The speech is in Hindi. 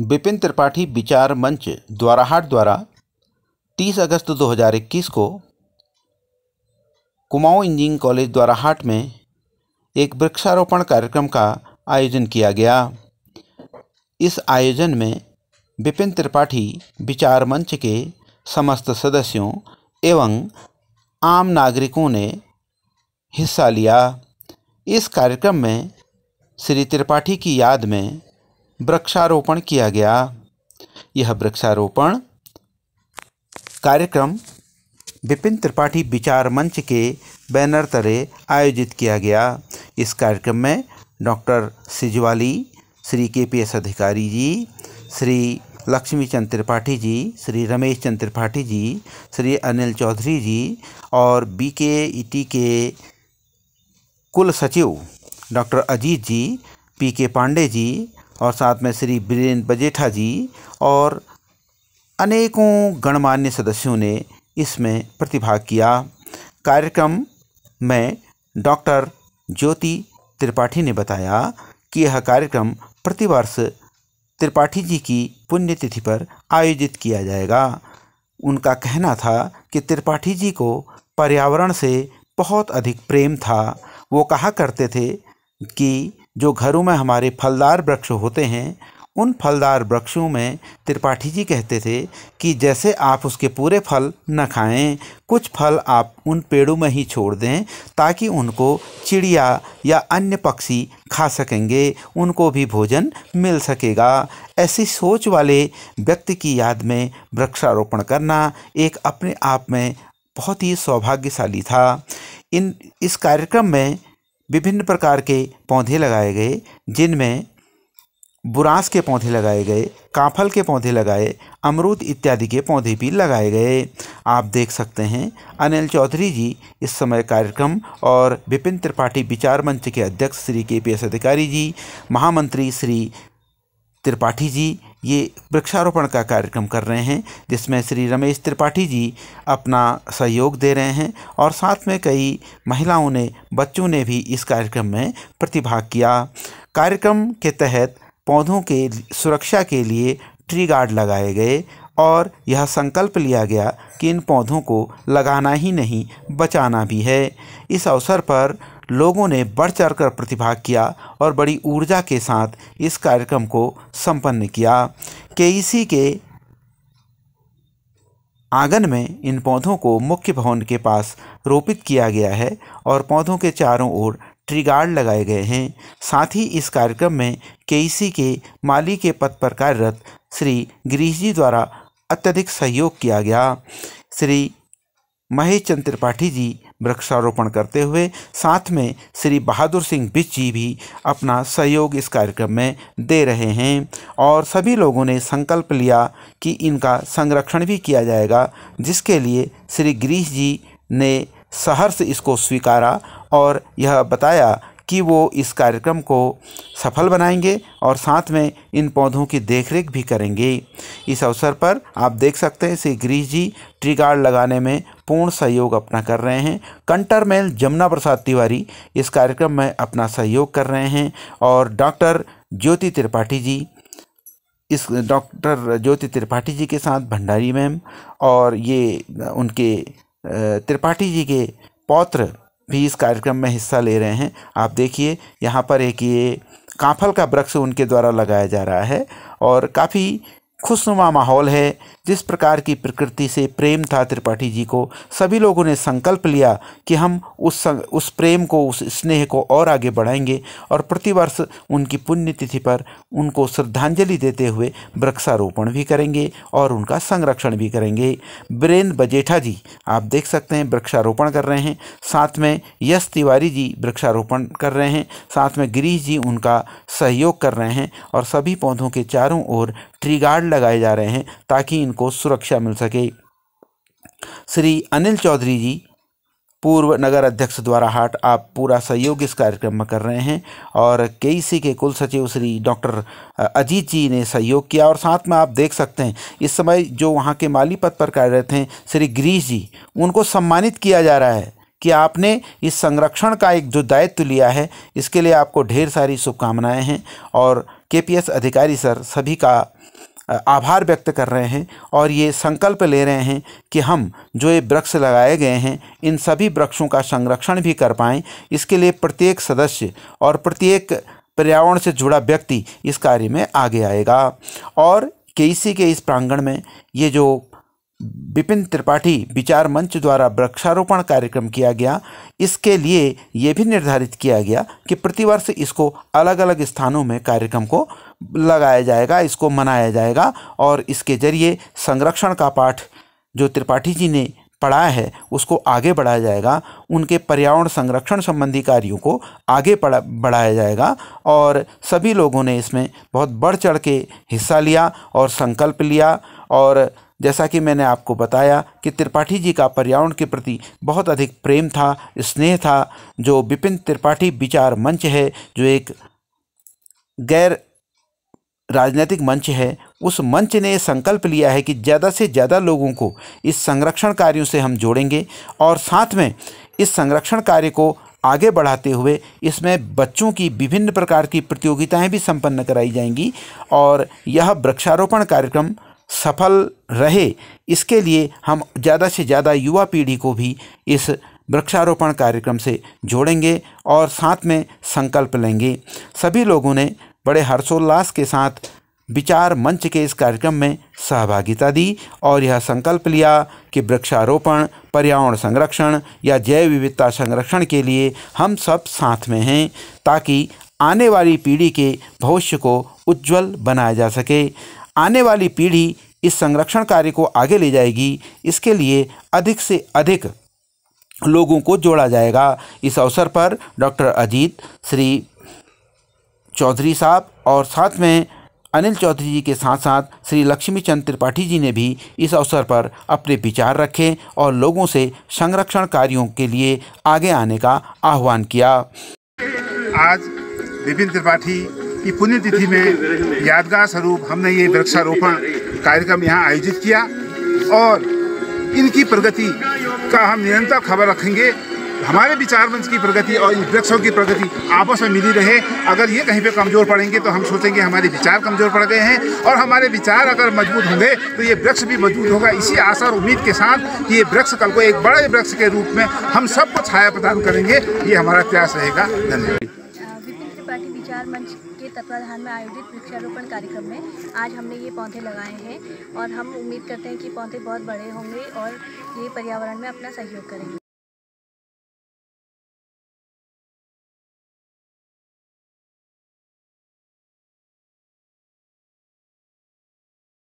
विपिन त्रिपाठी विचार मंच द्वाराहाट द्वारा 30 अगस्त 2021 को कुमाऊं इंजीनियरिंग कॉलेज द्वाराहाट में एक वृक्षारोपण कार्यक्रम का आयोजन किया गया इस आयोजन में विपिन त्रिपाठी विचार मंच के समस्त सदस्यों एवं आम नागरिकों ने हिस्सा लिया इस कार्यक्रम में श्री त्रिपाठी की याद में वृक्षारोपण किया गया यह वृक्षारोपण कार्यक्रम विपिन त्रिपाठी विचार मंच के बैनर तले आयोजित किया गया इस कार्यक्रम में डॉक्टर सिजवाली श्री के पी एस अधिकारी जी श्री लक्ष्मी चंद त्रिपाठी जी श्री रमेश चंद त्रिपाठी जी श्री अनिल चौधरी जी और बी के ई टी के कुल सचिव डॉक्टर अजीत जी पी के पांडे जी और साथ में श्री बीरेन बजेठा जी और अनेकों गणमान्य सदस्यों ने इसमें प्रतिभाग किया कार्यक्रम में डॉक्टर ज्योति त्रिपाठी ने बताया कि यह कार्यक्रम प्रतिवर्ष त्रिपाठी जी की पुण्यतिथि पर आयोजित किया जाएगा उनका कहना था कि त्रिपाठी जी को पर्यावरण से बहुत अधिक प्रेम था वो कहा करते थे कि जो घरों में हमारे फलदार वृक्ष होते हैं उन फलदार वृक्षों में त्रिपाठी जी कहते थे कि जैसे आप उसके पूरे फल न खाएं कुछ फल आप उन पेड़ों में ही छोड़ दें ताकि उनको चिड़िया या अन्य पक्षी खा सकेंगे उनको भी भोजन मिल सकेगा ऐसी सोच वाले व्यक्ति की याद में वृक्षारोपण करना एक अपने आप में बहुत ही सौभाग्यशाली था इन इस कार्यक्रम में विभिन्न प्रकार के पौधे लगाए गए जिनमें बुरास के पौधे लगाए गए काफल के पौधे लगाए अमरूद इत्यादि के पौधे भी लगाए गए आप देख सकते हैं अनिल चौधरी जी इस समय कार्यक्रम और विपिन त्रिपाठी विचार मंच के अध्यक्ष श्री के पी एस अधिकारी जी महामंत्री श्री त्रिपाठी जी ये वृक्षारोपण का कार्यक्रम कर रहे हैं जिसमें श्री रमेश त्रिपाठी जी अपना सहयोग दे रहे हैं और साथ में कई महिलाओं ने बच्चों ने भी इस कार्यक्रम में प्रतिभाग किया कार्यक्रम के तहत पौधों के सुरक्षा के लिए ट्री गार्ड लगाए गए और यह संकल्प लिया गया कि इन पौधों को लगाना ही नहीं बचाना भी है इस अवसर पर लोगों ने बढ़ चढ़ कर प्रतिभाग किया और बड़ी ऊर्जा के साथ इस कार्यक्रम को संपन्न किया इसी के आंगन में इन पौधों को मुख्य भवन के पास रोपित किया गया है और पौधों के चारों ओर ट्री गार्ड लगाए गए हैं साथ ही इस कार्यक्रम में के के माली के पद पर कार्यरत श्री गिरीश जी द्वारा अत्यधिक सहयोग किया गया श्री महेश चंद त्रिपाठी जी वृक्षारोपण करते हुए साथ में श्री बहादुर सिंह बिच जी भी अपना सहयोग इस कार्यक्रम में दे रहे हैं और सभी लोगों ने संकल्प लिया कि इनका संरक्षण भी किया जाएगा जिसके लिए श्री गिरीश जी ने सहर्ष इसको स्वीकारा और यह बताया कि वो इस कार्यक्रम को सफल बनाएंगे और साथ में इन पौधों की देखरेख भी करेंगे इस अवसर पर आप देख सकते हैं श्री गिरीश जी ट्री गार्ड लगाने में पूर्ण सहयोग अपना कर रहे हैं कंटर मैन जमुना प्रसाद तिवारी इस कार्यक्रम में अपना सहयोग कर रहे हैं और डॉक्टर ज्योति त्रिपाठी जी इस डॉक्टर ज्योति त्रिपाठी जी के साथ भंडारी मैम और ये उनके त्रिपाठी जी के पौत्र भी इस कार्यक्रम में हिस्सा ले रहे हैं आप देखिए यहाँ पर एक ये कांफल का वृक्ष उनके द्वारा लगाया जा रहा है और काफ़ी खुशनुमा माहौल है जिस प्रकार की प्रकृति से प्रेम था त्रिपाठी जी को सभी लोगों ने संकल्प लिया कि हम उस उस प्रेम को उस स्नेह को और आगे बढ़ाएंगे और प्रतिवर्ष उनकी पुण्यतिथि पर उनको श्रद्धांजलि देते हुए वृक्षारोपण भी करेंगे और उनका संरक्षण भी करेंगे बीरेंद्र बजेठा जी आप देख सकते हैं वृक्षारोपण कर रहे हैं साथ में यश तिवारी जी वृक्षारोपण कर रहे हैं साथ में गिरीश जी उनका सहयोग कर रहे हैं और सभी पौधों के चारों ओर ट्री गार्ड लगाए जा रहे हैं ताकि इनको सुरक्षा मिल सके श्री अनिल चौधरी जी पूर्व नगर अध्यक्ष द्वारा हाट आप पूरा सहयोग इस कार्यक्रम में कर रहे हैं और के के कुल सचिव श्री डॉक्टर अजीत जी ने सहयोग किया और साथ में आप देख सकते हैं इस समय जो वहाँ के माली पद पर कार्यरत हैं श्री गिरीश जी उनको सम्मानित किया जा रहा है कि आपने इस संरक्षण का एक जो दायित्व लिया है इसके लिए आपको ढेर सारी शुभकामनाएँ हैं और के अधिकारी सर सभी का आभार व्यक्त कर रहे हैं और ये संकल्प ले रहे हैं कि हम जो ये वृक्ष लगाए गए हैं इन सभी वृक्षों का संरक्षण भी कर पाएँ इसके लिए प्रत्येक सदस्य और प्रत्येक पर्यावरण से जुड़ा व्यक्ति इस कार्य में आगे आएगा और के के इस प्रांगण में ये जो विपिन त्रिपाठी विचार मंच द्वारा वृक्षारोपण कार्यक्रम किया गया इसके लिए ये भी निर्धारित किया गया कि प्रतिवर्ष इसको अलग अलग स्थानों में कार्यक्रम को लगाया जाएगा इसको मनाया जाएगा और इसके जरिए संरक्षण का पाठ जो त्रिपाठी जी ने पढ़ा है उसको आगे बढ़ाया जाएगा उनके पर्यावरण संरक्षण संबंधी कार्यों को आगे बढ़ाया जाएगा और सभी लोगों ने इसमें बहुत बढ़ चढ़ के हिस्सा लिया और संकल्प लिया और जैसा कि मैंने आपको बताया कि त्रिपाठी जी का पर्यावरण के प्रति बहुत अधिक प्रेम था स्नेह था जो विपिन त्रिपाठी विचार मंच है जो एक गैर राजनीतिक मंच है उस मंच ने संकल्प लिया है कि ज़्यादा से ज़्यादा लोगों को इस संरक्षण कार्यों से हम जोड़ेंगे और साथ में इस संरक्षण कार्य को आगे बढ़ाते हुए इसमें बच्चों की विभिन्न प्रकार की प्रतियोगिताएं भी संपन्न कराई जाएंगी और यह वृक्षारोपण कार्यक्रम सफल रहे इसके लिए हम ज़्यादा से ज़्यादा युवा पीढ़ी को भी इस वृक्षारोपण कार्यक्रम से जोड़ेंगे और साथ में संकल्प लेंगे सभी लोगों ने बड़े हर्षोल्लास के साथ विचार मंच के इस कार्यक्रम में सहभागिता दी और यह संकल्प लिया कि वृक्षारोपण पर्यावरण संरक्षण या जैव विविधता संरक्षण के लिए हम सब साथ में हैं ताकि आने वाली पीढ़ी के भविष्य को उज्जवल बनाया जा सके आने वाली पीढ़ी इस संरक्षण कार्य को आगे ले जाएगी इसके लिए अधिक से अधिक लोगों को जोड़ा जाएगा इस अवसर पर डॉक्टर अजीत श्री चौधरी साहब और साथ में अनिल चौधरी जी के साथ साथ श्री लक्ष्मीचंद त्रिपाठी जी ने भी इस अवसर पर अपने विचार रखे और लोगों से संरक्षण कार्यों के लिए आगे आने का आह्वान किया आज विपिन त्रिपाठी की पुण्यतिथि में यादगार स्वरूप हमने ये वृक्षारोपण कार्यक्रम यहाँ आयोजित किया और इनकी प्रगति का हम निरंतर खबर रखेंगे हमारे विचार मंच की प्रगति और वृक्षों की प्रगति आपस में मिली रहे अगर ये कहीं पे कमज़ोर पड़ेंगे तो हम सोचेंगे हमारे विचार कमज़ोर पड़ गए हैं और हमारे विचार अगर मजबूत होंगे तो ये वृक्ष भी मजबूत होगा इसी आशा और उम्मीद के साथ कि ये वृक्ष कल को एक बड़े वृक्ष के रूप में हम सबको छाया प्रदान करेंगे ये हमारा प्रयास रहेगा धन्यवाद विचार मंच के तत्वाधान में आयोजित वृक्षारोपण कार्यक्रम में आज हमने ये पौधे लगाए हैं और हम उम्मीद करते हैं कि पौधे बहुत बड़े होंगे और ये पर्यावरण में अपना सहयोग करेंगे